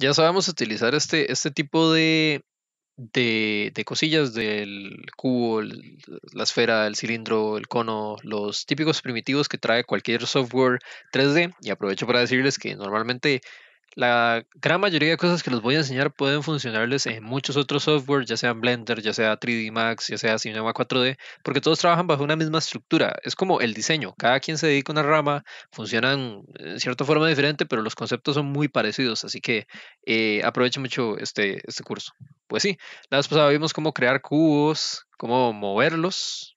ya sabemos utilizar este, este tipo de, de, cosillas del cubo, la esfera, el cilindro, el cono, los típicos primitivos que trae cualquier software 3D. Y aprovecho para decirles que normalmente la gran mayoría de cosas que les voy a enseñar pueden funcionarles en muchos otros software, ya sea Blender, ya sea 3D Max, ya sea Cinema 4D, porque todos trabajan bajo una misma estructura. Es como el diseño, cada quien se dedica a una rama, funcionan de eh, cierta forma diferente, pero los conceptos son muy parecidos, así que eh, mucho este, este curso. Pues sí, la vez pasada vimos cómo crear cubos, cómo moverlos,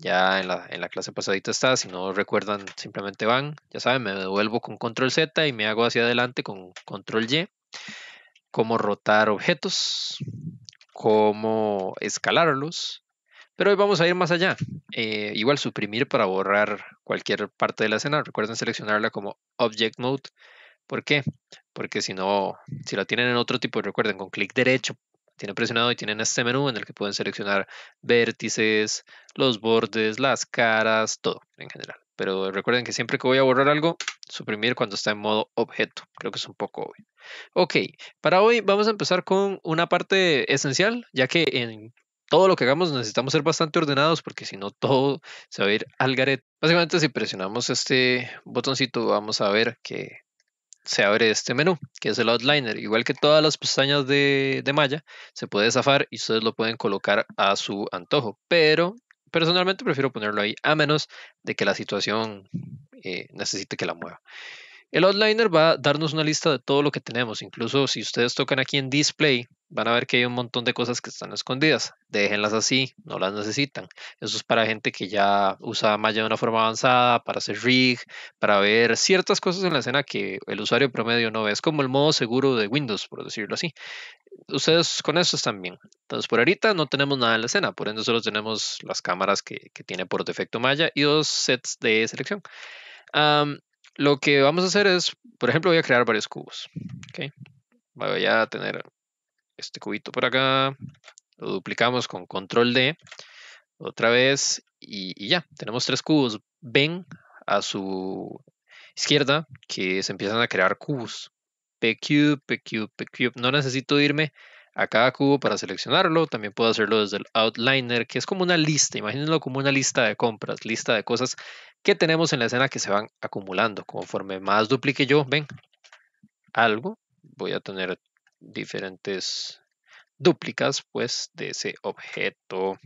ya en la, clase pasadita está, si no recuerdan, simplemente van, ya saben, me devuelvo con control Z y me hago hacia adelante con control Y. Cómo rotar objetos, cómo escalarlos, pero hoy vamos a ir más allá. Eh, igual suprimir para borrar cualquier parte de la escena. Recuerden seleccionarla como Object Mode. ¿Por qué? Porque si no, si la tienen en otro tipo, recuerden, con clic derecho tienen presionado y tienen este menú en el que pueden seleccionar vértices, los bordes, las caras, todo en general. Pero recuerden que siempre que voy a borrar algo, suprimir cuando está en modo objeto. Creo que es un poco obvio. Ok, para hoy vamos a empezar con una parte esencial, ya que en todo lo que hagamos necesitamos ser bastante ordenados porque si no todo se va a ir al garete. Básicamente si presionamos este botoncito vamos a ver que se abre este menú, que es el outliner. Igual que todas las pestañas de, de Maya, se puede zafar y ustedes lo pueden colocar a su antojo. Pero personalmente prefiero ponerlo ahí, a menos de que la situación eh, necesite que la mueva. El outliner va a darnos una lista de todo lo que tenemos. Incluso si ustedes tocan aquí en display, van a ver que hay un montón de cosas que están escondidas. Déjenlas así, no las necesitan. Eso es para gente que ya usa Maya de una forma avanzada, para hacer rig, para ver ciertas cosas en la escena que el usuario promedio no ve. Es como el modo seguro de Windows, por decirlo así. Ustedes con eso están bien. Entonces, por ahorita no tenemos nada en la escena, por ende solo tenemos las cámaras que, que tiene por defecto Maya y dos sets de selección. lo que vamos a hacer es, por ejemplo, voy a crear varios cubos. Voy a tener este cubito por acá, lo duplicamos con control D otra vez y, ya, tenemos tres cubos. Ven a su izquierda que se empiezan a crear cubos. cube P, cube No necesito irme a cada cubo para seleccionarlo. También puedo hacerlo desde el outliner, que es como una lista. Imagínenlo como una lista de compras, lista de cosas que tenemos en la escena que se van acumulando. Conforme más duplique yo, ven, algo, voy a tener diferentes dúplicas pues de ese objeto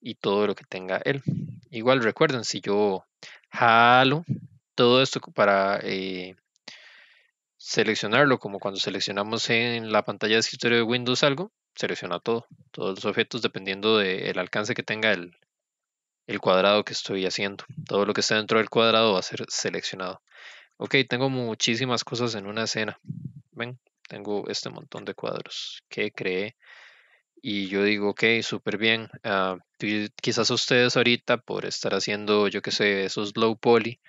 y todo lo que tenga él. Igual recuerden, si yo jalo todo esto para eh, seleccionarlo, como cuando seleccionamos en la pantalla de escritorio de Windows algo, selecciona todo, todos los objetos dependiendo del alcance que tenga el, el cuadrado que estoy haciendo. Todo lo que está dentro del cuadrado va a ser seleccionado. Ok, tengo muchísimas cosas en una escena. Ven, tengo este montón de cuadros que creé y yo digo, ok, súper bien. Ah, quizás ustedes ahorita por estar haciendo, yo qué sé, esos low poly,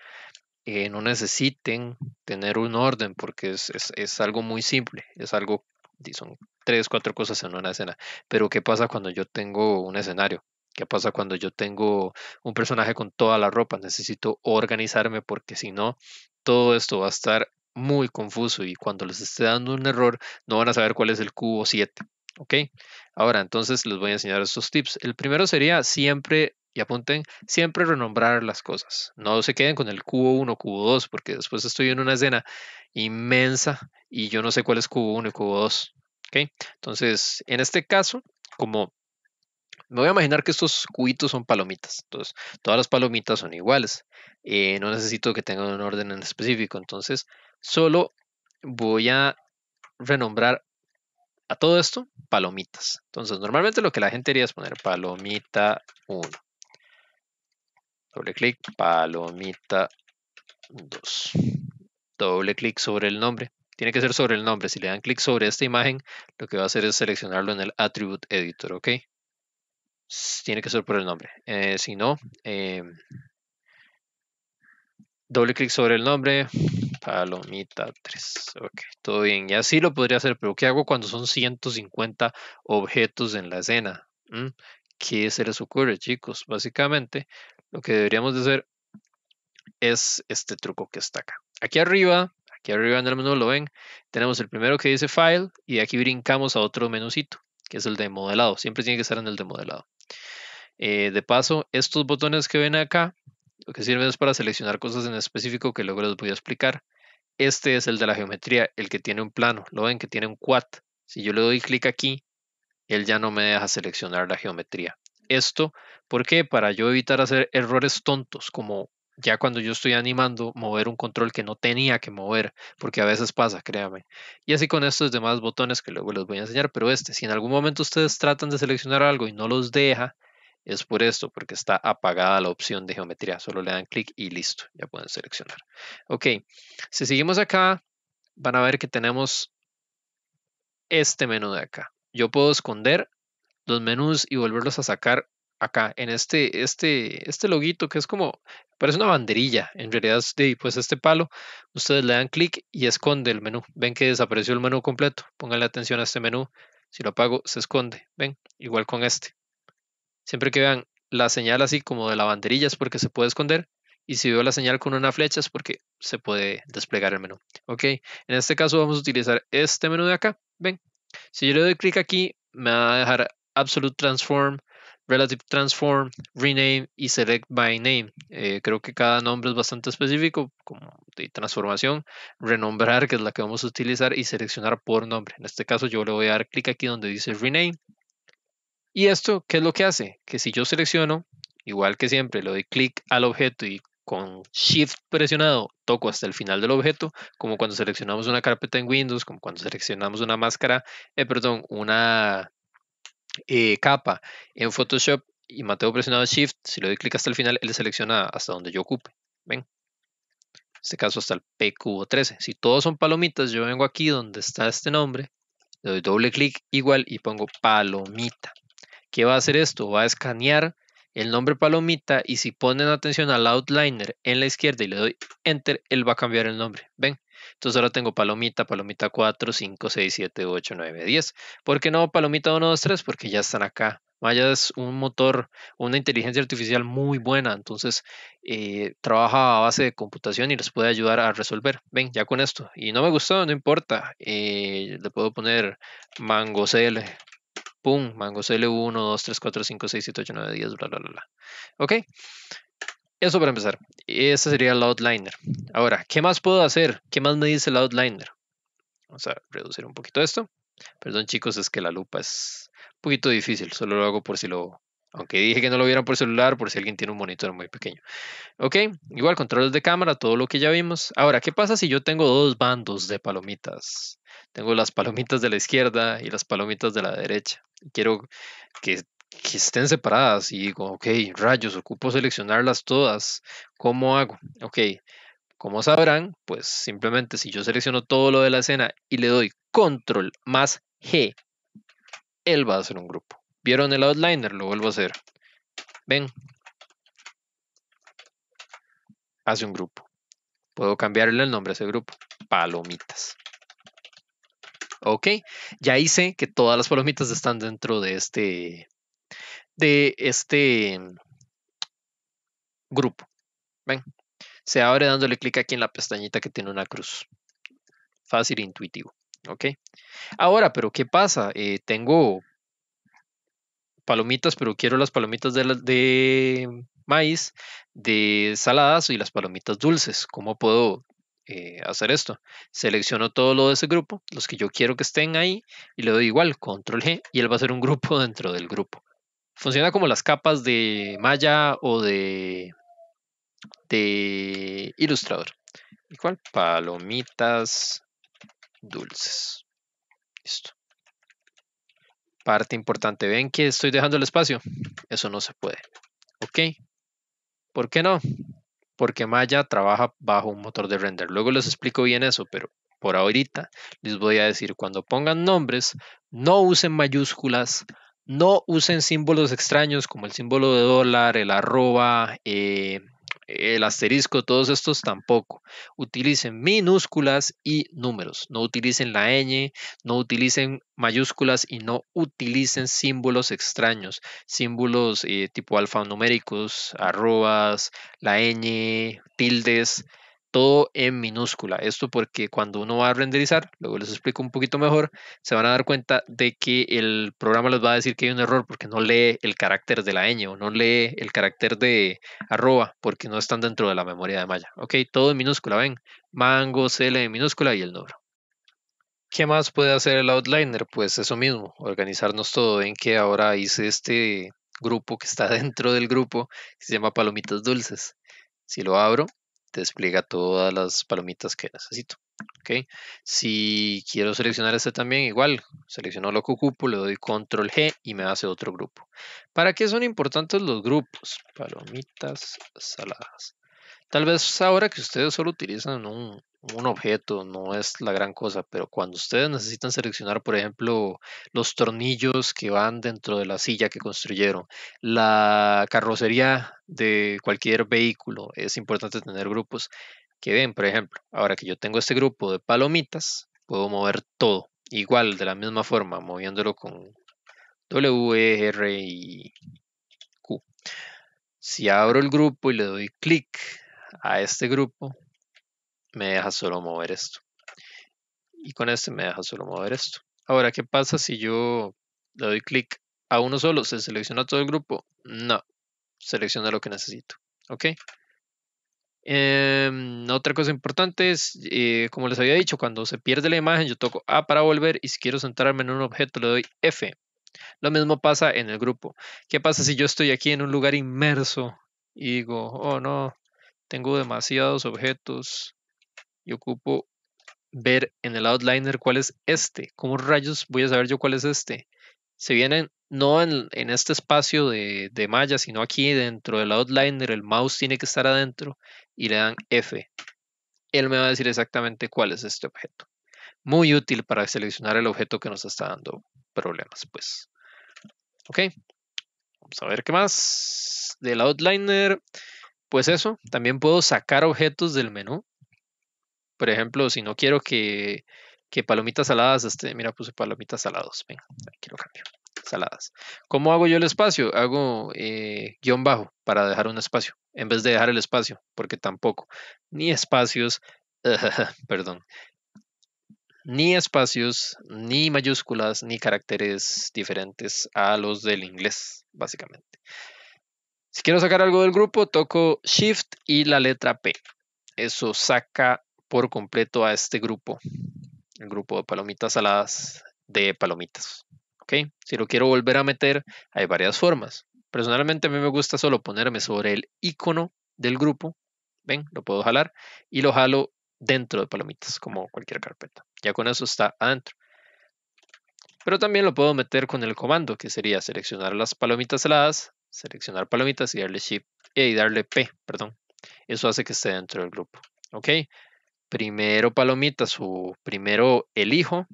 eh, no necesiten tener un orden porque es, es algo muy simple, es algo, son tres, cuatro cosas en una escena. Pero ¿qué pasa cuando yo tengo un escenario? ¿Qué pasa cuando yo tengo un personaje con toda la ropa? Necesito organizarme porque si no, todo esto va a estar muy confuso y cuando les esté dando un error no van a saber cuál es el cubo 7. ¿Ok? Ahora, entonces les voy a enseñar estos tips. El primero sería siempre, y apunten, siempre renombrar las cosas. No se queden con el cubo 1, cubo 2, porque después estoy en una escena inmensa y yo no sé cuál es cubo 1 y cubo 2. ¿Ok? Entonces, en este caso, como me voy a imaginar que estos cubitos son palomitas. Entonces, todas las palomitas son iguales. Eh, no necesito que tengan un orden en específico. Entonces, Solo voy a renombrar a todo esto palomitas. Entonces, normalmente lo que la gente haría es poner palomita 1. Doble clic, palomita 2. Doble clic sobre el nombre. Tiene que ser sobre el nombre. Si le dan clic sobre esta imagen, lo que va a hacer es seleccionarlo en el Attribute Editor, ¿ok? Tiene que ser por el nombre. Eh, si no, em, Doble clic sobre el nombre. Palomita 3. Ok, todo bien. Y así lo podría hacer, pero ¿qué hago cuando son 150 objetos en la escena? Mm, ¿Qué se les ocurre, chicos? Básicamente, lo que deberíamos de hacer es este truco que está acá. Aquí arriba, aquí arriba en el menú lo ven, tenemos el primero que dice File y aquí brincamos a otro menucito, que es el de modelado. Siempre tiene que estar en el de modelado. Eh, de paso, estos botones que ven acá lo que sirve es para seleccionar cosas en específico que luego les voy a explicar. Este es el de la geometría, el que tiene un plano. Lo ven que tiene un quad. Si yo le doy clic aquí, él ya no me deja seleccionar la geometría. Esto, ¿por qué? Para yo evitar hacer errores tontos, como ya cuando yo estoy animando, mover un control que no tenía que mover, porque a veces pasa, créame. Y así con estos demás botones que luego les voy a enseñar, pero este, si en algún momento ustedes tratan de seleccionar algo y no los deja, es por esto, porque está apagada la opción de geometría. Solo le dan clic y listo, ya pueden seleccionar. Ok, si seguimos acá, van a ver que tenemos este menú de acá. Yo puedo esconder los menús y volverlos a sacar acá en este, este, este loguito que es como, parece una banderilla, en realidad es de pues este palo, ustedes le dan clic y esconde el menú, ven que desapareció el menú completo, pónganle atención a este menú, si lo apago se esconde, ven, igual con este, Siempre que vean la señal así como de la banderilla es porque se puede esconder y si veo la señal con una flecha es porque se puede desplegar el menú. Ok, en este caso vamos a utilizar este menú de acá. Ven, si yo le doy clic aquí, me va a dejar Absolute Transform, Relative Transform, Rename y Select by Name. Eh, creo que cada nombre es bastante específico, como de transformación, renombrar, que es la que vamos a utilizar, y seleccionar por nombre. En este caso yo le voy a dar clic aquí donde dice Rename y esto, ¿qué es lo que hace? Que si yo selecciono, igual que siempre, le doy clic al objeto y con Shift presionado toco hasta el final del objeto, como cuando seleccionamos una carpeta en Windows, como cuando seleccionamos una máscara, eh, perdón, una eh, capa en Photoshop y Mateo presionado Shift, si le doy clic hasta el final, él selecciona hasta donde yo ocupe. ¿Ven? En este caso hasta el P cubo 13. Si todos son palomitas, yo vengo aquí donde está este nombre, le doy doble clic igual y pongo palomita. ¿Qué va a hacer esto? Va a escanear el nombre palomita y si ponen atención al outliner en la izquierda y le doy enter, él va a cambiar el nombre. ¿Ven? Entonces ahora tengo palomita, palomita 4, 5, 6, 7, 8, 9, 10. ¿Por qué no palomita 1, 2, 3? Porque ya están acá. Maya es un motor, una inteligencia artificial muy buena, entonces eh, trabaja a base de computación y les puede ayudar a resolver. Ven, ya con esto. Y no me gustó, no importa. Eh, le puedo poner mango CL pum, Mango L1, 2, 3, 4, 5, 6, 7, 8, 9, 10, bla, bla, bla, bla. Ok. Eso para empezar. Este sería el outliner. Ahora, ¿qué más puedo hacer? ¿Qué más me dice el outliner? Vamos a reducir un poquito esto. Perdón chicos, es que la lupa es un poquito difícil. Solo lo hago por si lo aunque dije que no lo vieran por celular, por si alguien tiene un monitor muy pequeño. Ok, igual controles de cámara, todo lo que ya vimos. Ahora, ¿qué pasa si yo tengo dos bandos de palomitas? Tengo las palomitas de la izquierda y las palomitas de la derecha. Quiero que, estén separadas y digo, ok, rayos, ocupo seleccionarlas todas. ¿Cómo hago? Ok, como sabrán, pues simplemente si yo selecciono todo lo de la escena y le doy control más G, él va a hacer un grupo vieron el outliner, lo vuelvo a hacer. Ven. Hace un grupo. Puedo cambiarle el nombre a ese grupo. Palomitas. Ok, ya hice que todas las palomitas están dentro de este, de este grupo. Ven, se abre dándole clic aquí en la pestañita que tiene una cruz. Fácil e intuitivo. Ok. Ahora, pero ¿qué pasa? Eh, tengo palomitas, pero quiero las palomitas de, maíz, de saladas y las palomitas dulces. ¿Cómo puedo eh, hacer esto? Selecciono todo lo de ese grupo, los que yo quiero que estén ahí, y le doy igual, control G, y él va a ser un grupo dentro del grupo. Funciona como las capas de malla o de, de Illustrator. Igual, palomitas dulces. Listo. Parte importante, ven que estoy dejando el espacio. Eso no se puede. ¿Ok? ¿Por qué no? Porque Maya trabaja bajo un motor de render. Luego les explico bien eso, pero por ahorita les voy a decir, cuando pongan nombres, no usen mayúsculas, no usen símbolos extraños como el símbolo de dólar, el arroba, eh, el asterisco, todos estos tampoco. Utilicen minúsculas y números. No utilicen la ñ, no utilicen mayúsculas y no utilicen símbolos extraños, símbolos eh, tipo alfanuméricos, arrobas, la ñ, tildes todo en minúscula. Esto porque cuando uno va a renderizar, luego les explico un poquito mejor, se van a dar cuenta de que el programa les va a decir que hay un error porque no lee el carácter de la ñ o no lee el carácter de arroba porque no están dentro de la memoria de malla. Ok, todo en minúscula, ven, mango, CL en minúscula y el número. ¿Qué más puede hacer el outliner? Pues eso mismo, organizarnos todo. Ven que ahora hice este grupo que está dentro del grupo, que se llama Palomitas Dulces. Si lo abro, despliega todas las palomitas que necesito. Si quiero seleccionar este también, igual, selecciono lo que ocupo, le doy control G y me hace otro grupo. ¿Para qué son importantes los grupos? Palomitas saladas. Tal vez ahora que ustedes solo utilizan un, objeto, no es la gran cosa, pero cuando ustedes necesitan seleccionar, por ejemplo, los tornillos que van dentro de la silla que construyeron, la carrocería de cualquier vehículo, es importante tener grupos que ven, por ejemplo, ahora que yo tengo este grupo de palomitas, puedo mover todo, igual, de la misma forma, moviéndolo con W, R y Q. Si abro el grupo y le doy clic a este grupo, me deja solo mover esto. Y con este me deja solo mover esto. Ahora, ¿qué pasa si yo le doy clic a uno solo? ¿Se selecciona todo el grupo? No, selecciona lo que necesito. ¿Ok? Em, otra cosa importante es, eh, como les había dicho, cuando se pierde la imagen, yo toco A para volver y si quiero centrarme en un objeto le doy F. Lo mismo pasa en el grupo. ¿Qué pasa si yo estoy aquí en un lugar inmerso y digo, oh no, tengo demasiados objetos y ocupo ver en el outliner cuál es este. ¿Cómo rayos voy a saber yo cuál es este? Se vienen no en, este espacio de, de, malla, sino aquí dentro del outliner, el mouse tiene que estar adentro y le dan F. Él me va a decir exactamente cuál es este objeto. Muy útil para seleccionar el objeto que nos está dando problemas, pues. Ok, vamos a ver qué más del outliner. Pues eso, también puedo sacar objetos del menú. Por ejemplo, si no quiero que, palomitas saladas, este, mira, puse palomitas salados. Venga, quiero Saladas. ¿Cómo hago yo el espacio? Hago eh, guión bajo para dejar un espacio, en vez de dejar el espacio, porque tampoco. Ni espacios, perdón, ni espacios, ni mayúsculas, ni caracteres diferentes a los del inglés, básicamente. Si quiero sacar algo del grupo, toco Shift y la letra P. Eso saca por completo a este grupo, el grupo de palomitas saladas de palomitas. Si lo quiero volver a meter, hay varias formas. Personalmente a mí me gusta solo ponerme sobre el icono del grupo. ¿Ven? Lo puedo jalar y lo jalo dentro de palomitas, como cualquier carpeta. Ya con eso está adentro. Pero también lo puedo meter con el comando, que sería seleccionar las palomitas saladas, seleccionar palomitas y darle shift eh, y darle P, perdón. Eso hace que esté dentro del grupo. ¿Ok? Primero palomitas su primero el hijo,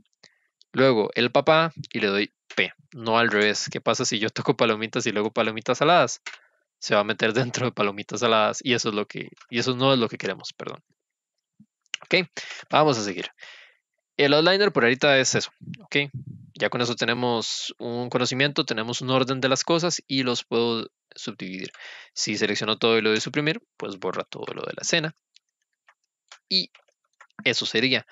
luego el papá y le doy P. No al revés. ¿Qué pasa si yo toco palomitas y luego palomitas saladas? Se va a meter dentro de palomitas saladas y eso es lo que y eso no es lo que queremos, perdón. ¿Ok? Vamos a seguir. El outliner por ahorita es eso. ¿Ok? Ya con eso tenemos un conocimiento, tenemos un orden de las cosas y los puedo subdividir. Si selecciono todo y lo de suprimir, pues borra todo lo de la escena. Y eso sería.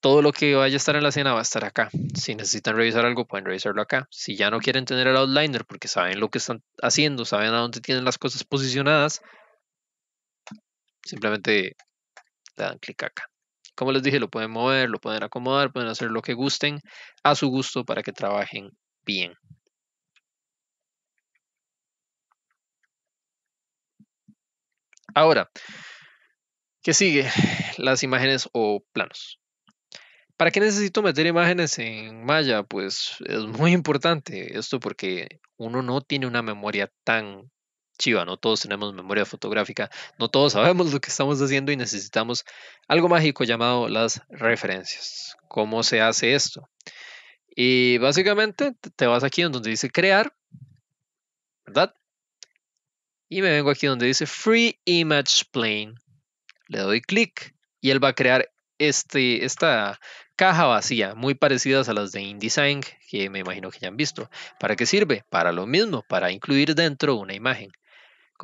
Todo lo que vaya a estar en la escena va a estar acá. Si necesitan revisar algo, pueden revisarlo acá. Si ya no quieren tener el outliner porque saben lo que están haciendo, saben a dónde tienen las cosas posicionadas, simplemente le dan clic acá. Como les dije, lo pueden mover, lo pueden acomodar, pueden hacer lo que gusten a su gusto para que trabajen bien. Ahora, ¿qué sigue? Las imágenes o planos. ¿Para qué necesito meter imágenes en Maya? Pues es muy importante esto porque uno no tiene una memoria tan chiva, no todos tenemos memoria fotográfica, no todos sabemos lo que estamos haciendo y necesitamos algo mágico llamado las referencias. ¿Cómo se hace esto? Y básicamente te vas aquí donde dice crear, ¿verdad? Y me vengo aquí donde dice Free Image Plane. Le doy clic y él va a crear este, esta caja vacía, muy parecidas a las de InDesign, que me imagino que ya han visto. ¿Para qué sirve? Para lo mismo, para incluir dentro una imagen.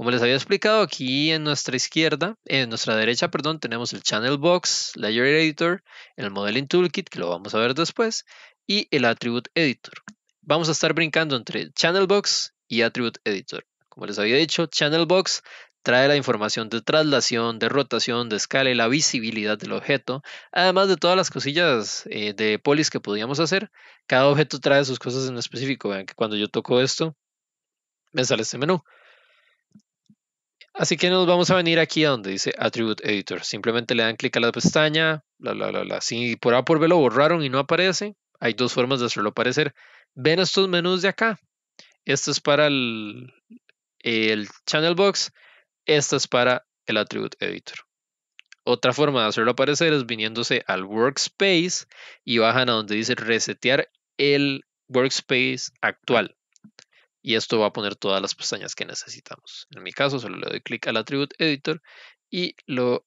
Como les había explicado, aquí en nuestra izquierda, en nuestra derecha, perdón, tenemos el Channel Box, Layer Editor, el Modeling Toolkit, que lo vamos a ver después, y el Attribute Editor. Vamos a estar brincando entre Channel Box y Attribute Editor. Como les había dicho, Channel Box trae la información de traslación, de rotación, de escala y la visibilidad del objeto, además de todas las cosillas eh, de polis que podíamos hacer. Cada objeto trae sus cosas en específico. Vean que cuando yo toco esto, me sale este menú. Así que nos vamos a venir aquí a donde dice Attribute Editor. Simplemente le dan clic a la pestaña, bla, bla, bla, bla. Si por A por B lo borraron y no aparece, hay dos formas de hacerlo aparecer. Ven estos menús de acá. Esto es para el, Channel Box. esto es para el Attribute Editor. Otra forma de hacerlo aparecer es viniéndose al Workspace y bajan a donde dice resetear el Workspace actual y esto va a poner todas las pestañas que necesitamos. En mi caso solo le doy clic al attribute editor y lo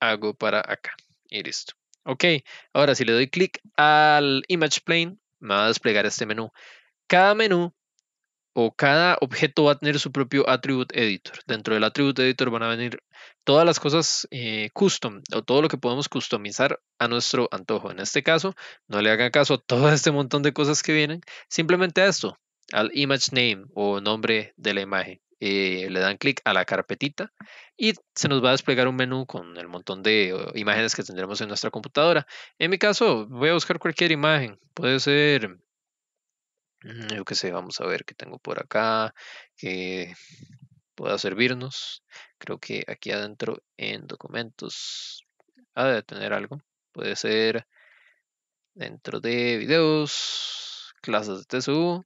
hago para acá y listo. Ok, ahora si le doy clic al image plane me va a desplegar este menú. Cada menú o cada objeto va a tener su propio attribute editor. Dentro del attribute editor van a venir todas las cosas eh, custom o todo lo que podemos customizar a nuestro antojo. En este caso, no le hagan caso a todo este montón de cosas que vienen, simplemente a esto al image name o nombre de la imagen. Eh, le dan clic a la carpetita y se nos va a desplegar un menú con el montón de imágenes que tendremos en nuestra computadora. En mi caso, voy a buscar cualquier imagen. Puede ser, mm, yo qué sé, vamos a ver qué tengo por acá que pueda servirnos. Creo que aquí adentro en documentos ha de tener algo. Puede ser dentro de videos, clases de TSU,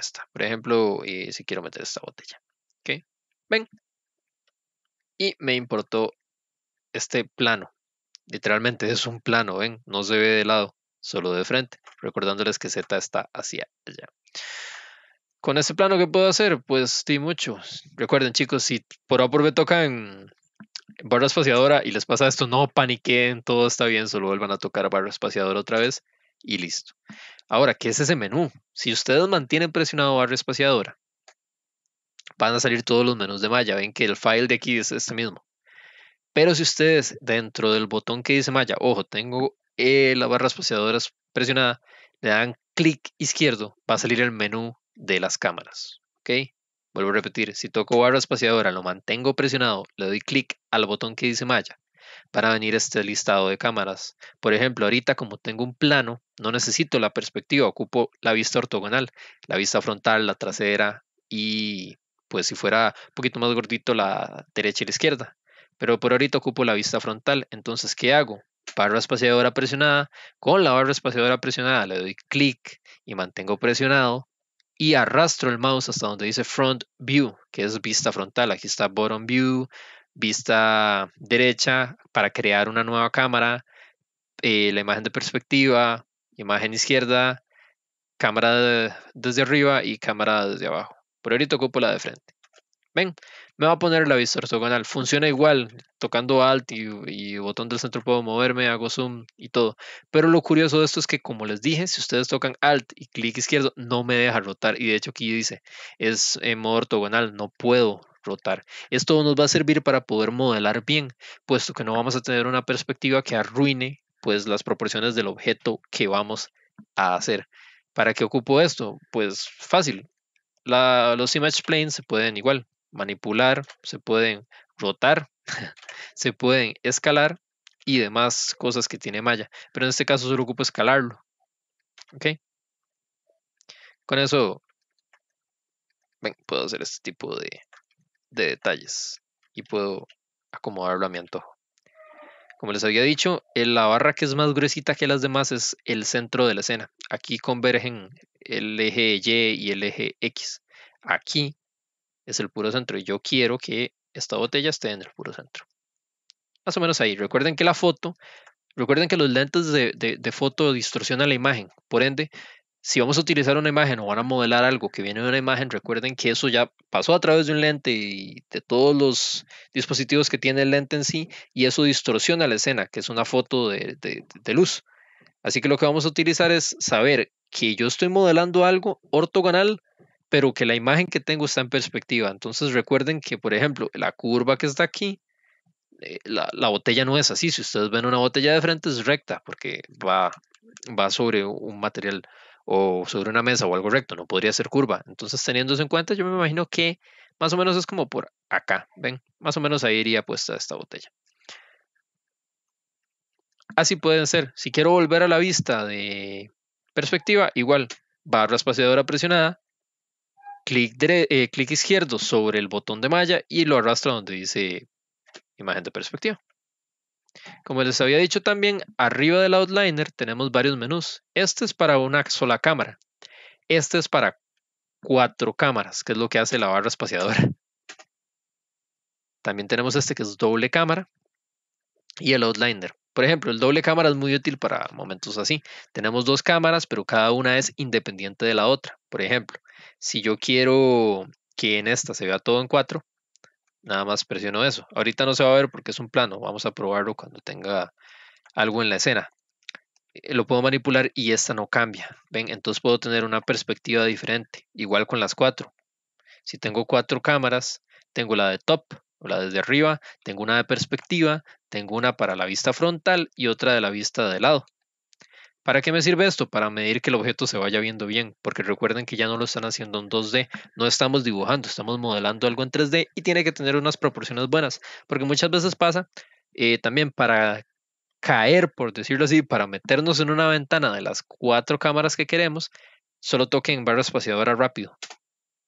esta. Por ejemplo, y eh, si quiero meter esta botella. ¿Ok? Ven. Y me importó este plano. Literalmente es un plano, ven. No se ve de lado, solo de frente. Recordándoles que Z está hacia allá. Con este plano, ¿qué puedo hacer? Pues sí, mucho. Recuerden, chicos, si por A por tocan barra espaciadora y les pasa esto, no paniqueen, todo está bien, solo vuelvan a tocar barra espaciadora otra vez y listo. Ahora, ¿qué es ese menú? Si ustedes mantienen presionado barra espaciadora, van a salir todos los menús de malla. Ven que el file de aquí es este mismo. Pero si ustedes dentro del botón que dice malla, ojo, tengo eh, la barra espaciadora presionada, le dan clic izquierdo, va a salir el menú de las cámaras. ¿Ok? Vuelvo a repetir, si toco barra espaciadora, lo mantengo presionado, le doy clic al botón que dice malla, para venir este listado de cámaras. Por ejemplo, ahorita como tengo un plano, no necesito la perspectiva, ocupo la vista ortogonal, la vista frontal, la trasera y pues si fuera un poquito más gordito la derecha y la izquierda. Pero por ahorita ocupo la vista frontal, entonces ¿qué hago? Barra espaciadora presionada, con la barra espaciadora presionada le doy clic y mantengo presionado y arrastro el mouse hasta donde dice front view, que es vista frontal. Aquí está bottom view, vista derecha para crear una nueva cámara, eh, la imagen de perspectiva, imagen izquierda, cámara desde arriba y cámara desde abajo. Por ahorita ocupo la de frente. Ven, me va a poner la vista ortogonal. Funciona igual, tocando Alt y, y, botón del centro puedo moverme, hago zoom y todo. Pero lo curioso de esto es que, como les dije, si ustedes tocan Alt y clic izquierdo, no me deja rotar. Y de hecho aquí dice, es en modo ortogonal, no puedo rotar. Esto nos va a servir para poder modelar bien, puesto que no vamos a tener una perspectiva que arruine pues las proporciones del objeto que vamos a hacer. ¿Para qué ocupo esto? Pues fácil. los image planes se pueden igual manipular, se pueden rotar, se pueden escalar y demás cosas que tiene malla. Pero en este caso solo ocupo escalarlo. ¿Ok? Con eso, puedo hacer este tipo de, de detalles y puedo acomodarlo a mi antojo. Como les había dicho, eh, la barra que es más gruesita que las demás es el centro de la escena. Aquí convergen el eje Y y el eje X. Aquí es el puro centro y yo quiero que esta botella esté en el puro centro. Más o menos ahí. Recuerden que la foto, recuerden que los lentes de, de foto distorsionan la imagen. Por ende, si vamos a utilizar una imagen o van a modelar algo que viene de una imagen, recuerden que eso ya pasó a través de un lente y de todos los dispositivos que tiene el lente en sí, y eso distorsiona la escena, que es una foto de, luz. Así que lo que vamos a utilizar es saber que yo estoy modelando algo ortogonal, pero que la imagen que tengo está en perspectiva. Entonces recuerden que, por ejemplo, la curva que está aquí, eh, la, botella no es así. Si ustedes ven una botella de frente es recta porque va, va sobre un material o sobre una mesa o algo recto, no podría ser curva. Entonces, teniendo en cuenta, yo me imagino que más o menos es como por acá, ¿ven? Más o menos ahí iría puesta esta botella. Así pueden ser. Si quiero volver a la vista de perspectiva, igual, barra espaciadora presionada, clic, eh, clic izquierdo sobre el botón de malla y lo arrastro donde dice imagen de perspectiva. Como les había dicho también, arriba del outliner tenemos varios menús. Este es para una sola cámara. Este es para cuatro cámaras, que es lo que hace la barra espaciadora. También tenemos este que es doble cámara y el outliner. Por ejemplo, el doble cámara es muy útil para momentos así. Tenemos dos cámaras, pero cada una es independiente de la otra. Por ejemplo, si yo quiero que en esta se vea todo en cuatro, nada más presiono eso. Ahorita no se va a ver porque es un plano, vamos a probarlo cuando tenga algo en la escena. Eh, lo puedo manipular y esta no cambia, ¿ven? Entonces puedo tener una perspectiva diferente, igual con las cuatro. Si tengo cuatro cámaras, tengo la de top o la desde arriba, tengo una de perspectiva, tengo una para la vista frontal y otra de la vista de lado. ¿Para qué me sirve esto? Para medir que el objeto se vaya viendo bien, porque recuerden que ya no lo están haciendo en 2D, no estamos dibujando, estamos modelando algo en 3D y tiene que tener unas proporciones buenas, porque muchas veces pasa eh, también para caer, por decirlo así, para meternos en una ventana de las cuatro cámaras que queremos, solo toquen barra espaciadora rápido.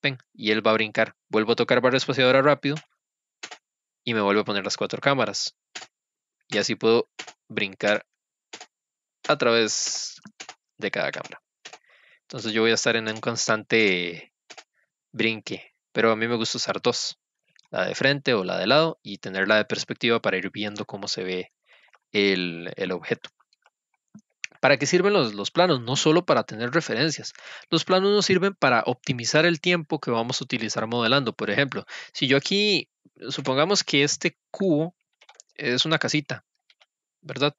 Ven, y él va a brincar. Vuelvo a tocar barra espaciadora rápido y me vuelvo a poner las cuatro cámaras. Y así puedo brincar a través de cada cámara. Entonces yo voy a estar en un constante brinque, pero a mí me gusta usar dos, la de frente o la de lado y tener la de perspectiva para ir viendo cómo se ve el, objeto. ¿Para qué sirven los, los, planos? No solo para tener referencias. Los planos nos sirven para optimizar el tiempo que vamos a utilizar modelando. Por ejemplo, si yo aquí, supongamos que este cubo es una casita, ¿verdad?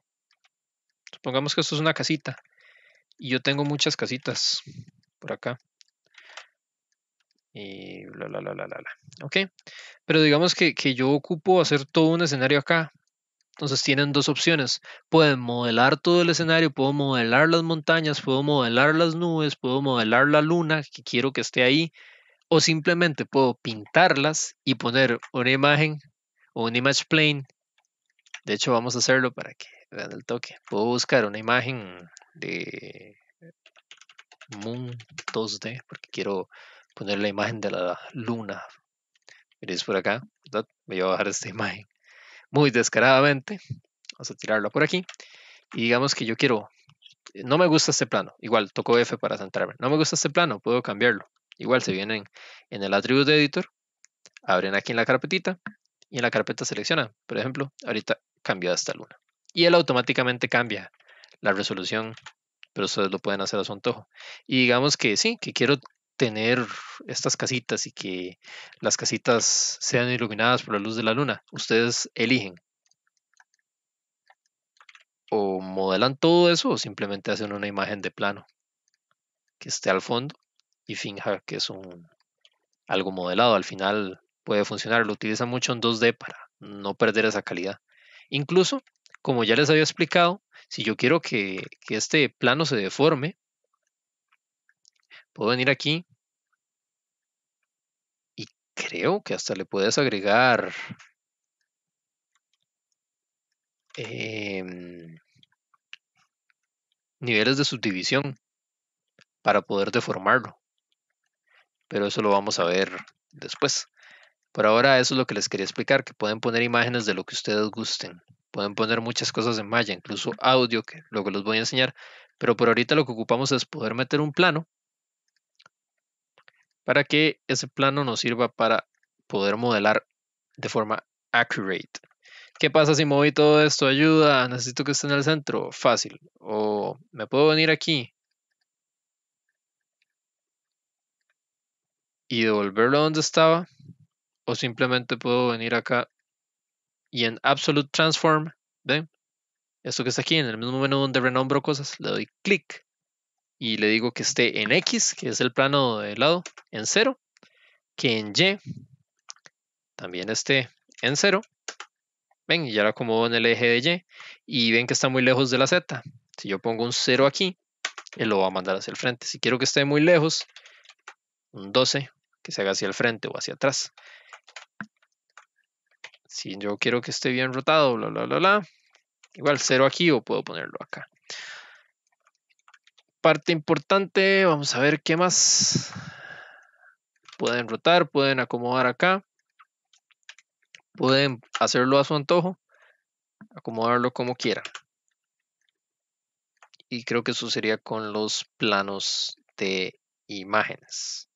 Supongamos que esto es una casita. Y yo tengo muchas casitas por acá. Y bla, bla, bla, bla, bla. Ok. Pero digamos que, que yo ocupo hacer todo un escenario acá. Entonces tienen dos opciones. Pueden modelar todo el escenario, puedo modelar las montañas, puedo modelar las nubes, puedo modelar la luna que quiero que esté ahí. O simplemente puedo pintarlas y poner una imagen o un image plane. De hecho, vamos a hacerlo para que vean el toque. Puedo buscar una imagen de Moon 2D, porque quiero poner la imagen de la luna. Miréis por acá, Voy a bajar esta imagen muy descaradamente. Vamos a tirarla por aquí. Y digamos que yo quiero... No me gusta este plano. Igual, toco F para centrarme. No me gusta este plano, puedo cambiarlo. Igual se vienen en el atributo editor, abren aquí en la carpetita y en la carpeta seleccionan. Por ejemplo, ahorita cambió esta luna y él automáticamente cambia la resolución, pero ustedes lo pueden hacer a su antojo. Y digamos que sí, que quiero tener estas casitas y que las casitas sean iluminadas por la luz de la luna. Ustedes eligen. O modelan todo eso o simplemente hacen una imagen de plano que esté al fondo y finja que es un, algo modelado. Al final puede funcionar. Lo utilizan mucho en 2D para no perder esa calidad. Incluso como ya les había explicado, si yo quiero que, este plano se deforme, puedo venir aquí y creo que hasta le puedes agregar em, niveles de subdivisión para poder deformarlo. Pero eso lo vamos a ver después. Por ahora eso es lo que les quería explicar, que pueden poner imágenes de lo que ustedes gusten. Pueden poner muchas cosas en malla, incluso audio, que luego los voy a enseñar. Pero por ahorita lo que ocupamos es poder meter un plano para que ese plano nos sirva para poder modelar de forma accurate. ¿Qué pasa si moví todo esto? Ayuda, necesito que esté en el centro. Fácil. O me puedo venir aquí. Y devolverlo donde estaba. O simplemente puedo venir acá y en Absolute Transform, ¿ven? Esto que está aquí, en el mismo menú donde renombro cosas, le doy clic y le digo que esté en X, que es el plano de lado, en 0, que en Y también esté en 0. Ven, y ahora lo acomodo en el eje de Y y ven que está muy lejos de la Z. Si yo pongo un 0 aquí, él lo va a mandar hacia el frente. Si quiero que esté muy lejos, un 12, que se haga hacia el frente o hacia atrás. Si yo quiero que esté bien rotado, bla, bla, bla, bla. Igual cero aquí o puedo ponerlo acá. Parte importante, vamos a ver qué más. Pueden rotar, pueden acomodar acá. Pueden hacerlo a su antojo, acomodarlo como quieran. Y creo que eso sería con los planos de imágenes.